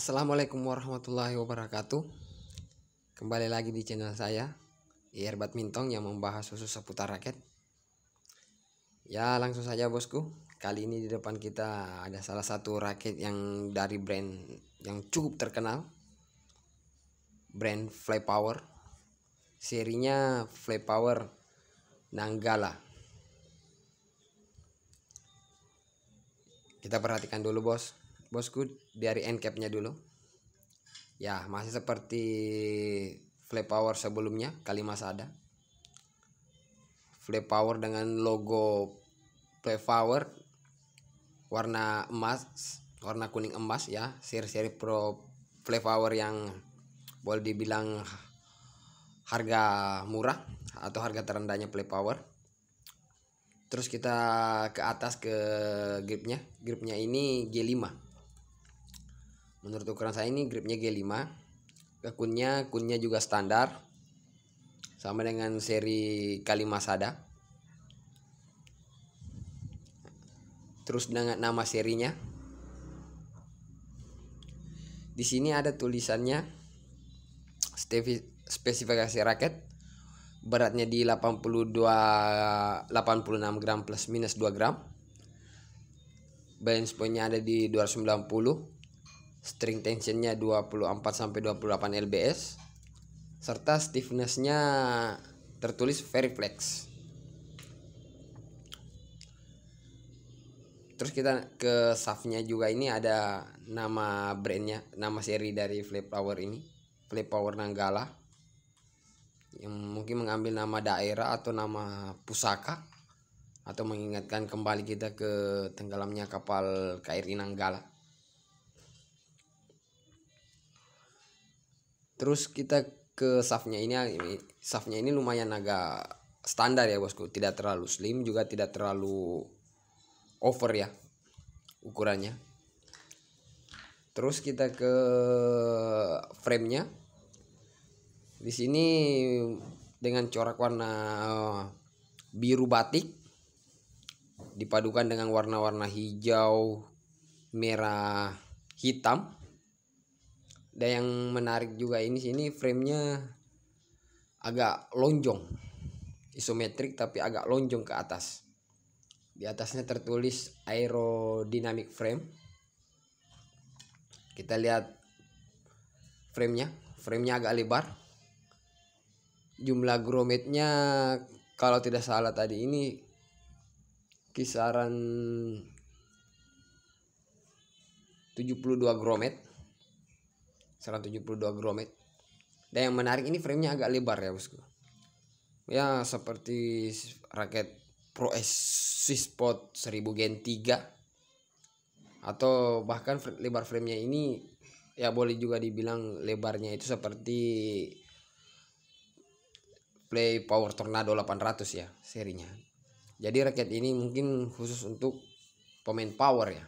Assalamualaikum warahmatullahi wabarakatuh Kembali lagi di channel saya IR Badminton yang membahas khusus seputar raket Ya langsung saja bosku Kali ini di depan kita ada salah satu raket yang dari brand yang cukup terkenal Brand Fly Power Serinya Fly Power Nanggala Kita perhatikan dulu bos bosku dari end capnya dulu ya masih seperti flip power sebelumnya kali masih ada flip power dengan logo flip power warna emas warna kuning emas ya seri-seri pro flip power yang boleh dibilang harga murah atau harga terendahnya play power terus kita ke atas ke gripnya gripnya ini G5 menurut ukuran saya ini gripnya G5 kekunnya kunnya juga standar sama dengan seri Kalimasada terus dengan nama serinya di sini ada tulisannya spesifikasi raket beratnya di 82 86 gram plus minus 2 gram balance pointnya ada di 290 string tensionnya 24 sampai 28 lbs serta stiffnessnya tertulis very flex. Terus kita ke shaftnya juga ini ada nama brandnya, nama seri dari Flip Power ini, Flip Power Nanggala. Yang mungkin mengambil nama daerah atau nama pusaka atau mengingatkan kembali kita ke tenggelamnya kapal KRI Nanggala. terus kita ke safnya ini ini safnya ini lumayan agak standar ya bosku tidak terlalu slim juga tidak terlalu over ya ukurannya terus kita ke frame nya di sini dengan corak warna eh, biru batik dipadukan dengan warna-warna hijau merah hitam dan yang menarik juga ini sini framenya agak lonjong isometrik tapi agak lonjong ke atas di atasnya tertulis aerodynamic frame kita lihat framenya framenya agak lebar jumlah grommetnya kalau tidak salah tadi ini kisaran 72 grommet 172 gromet eh. dan yang menarik ini framenya agak lebar ya bosku ya seperti raket Pro S Spot 1000 Gen 3 atau bahkan lebar framenya ini ya boleh juga dibilang lebarnya itu seperti Play Power Tornado 800 ya serinya jadi raket ini mungkin khusus untuk pemain power ya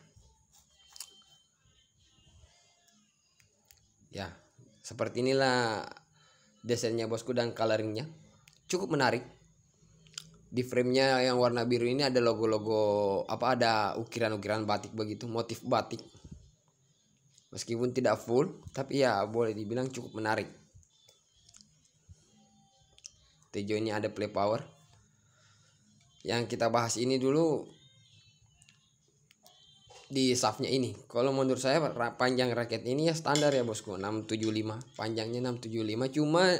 Ya, seperti inilah desainnya bosku dan coloringnya. Cukup menarik. Di framenya yang warna biru ini ada logo-logo apa ada ukiran-ukiran batik begitu, motif batik. Meskipun tidak full, tapi ya boleh dibilang cukup menarik. ini ada play power. Yang kita bahas ini dulu di safnya ini. Kalau menurut saya panjang raket ini ya standar ya bosku 675. Panjangnya 675 cuma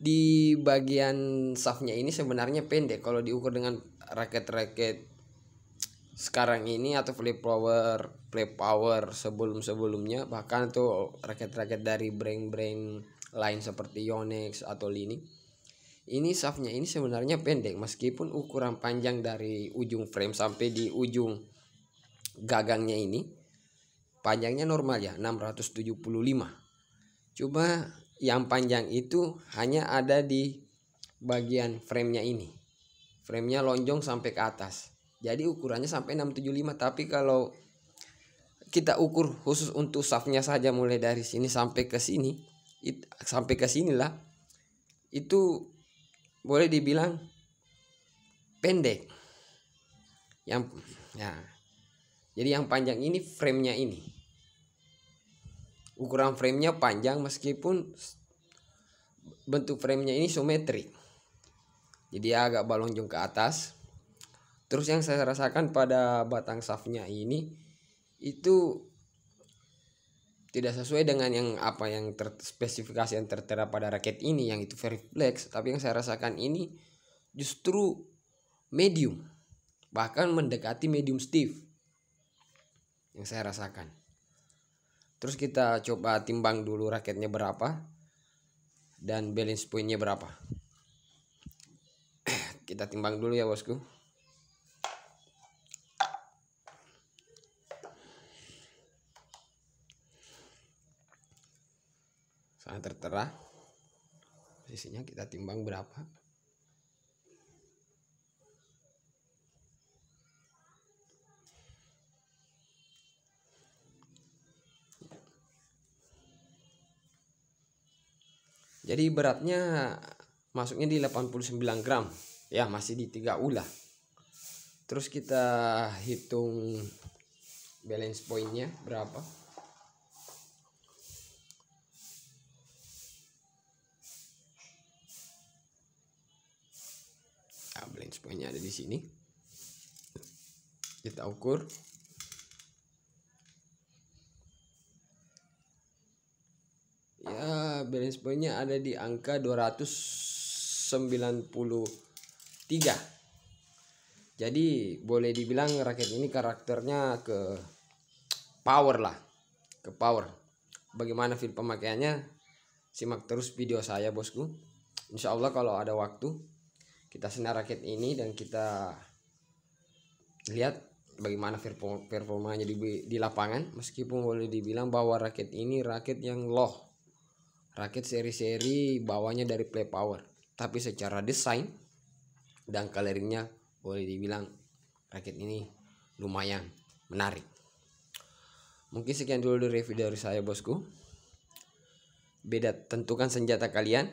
di bagian safnya ini sebenarnya pendek kalau diukur dengan raket-raket sekarang ini atau flip power flip power sebelum sebelumnya bahkan tuh raket-raket dari brand-brand lain seperti Yonex atau Lini ini shaftnya ini sebenarnya pendek meskipun ukuran panjang dari ujung frame sampai di ujung gagangnya ini panjangnya normal ya 675 cuma yang panjang itu hanya ada di bagian framenya ini framenya lonjong sampai ke atas jadi ukurannya sampai 675 tapi kalau kita ukur khusus untuk shaftnya saja mulai dari sini sampai ke sini it, sampai ke sinilah itu boleh dibilang pendek yang ya jadi yang panjang ini framenya ini. Ukuran framenya panjang meskipun bentuk framenya ini simetrik. Jadi agak balonjong ke atas. Terus yang saya rasakan pada batang safnya ini itu tidak sesuai dengan yang apa yang ter, spesifikasi yang tertera pada raket ini yang itu very flex tapi yang saya rasakan ini justru medium bahkan mendekati medium stiff yang saya rasakan terus kita coba timbang dulu raketnya berapa dan balance pointnya berapa kita timbang dulu ya bosku Sangat tertera Sisinya kita timbang berapa Jadi beratnya masuknya di 89 gram. Ya, masih di 3 ulah. Terus kita hitung balance pointnya berapa. Ah, balance pointnya ada di sini. Kita ukur. balance pointnya ada di angka 293 jadi boleh dibilang raket ini karakternya ke power lah ke power bagaimana feel pemakaiannya simak terus video saya bosku Insya Allah kalau ada waktu kita senar raket ini dan kita lihat bagaimana performanya di, di lapangan meskipun boleh dibilang bahwa raket ini raket yang loh Raket seri-seri bawahnya dari play power tapi secara desain dan coloringnya boleh dibilang raket ini lumayan menarik mungkin sekian dulu dari review dari saya bosku beda tentukan senjata kalian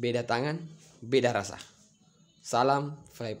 beda tangan beda rasa salam fly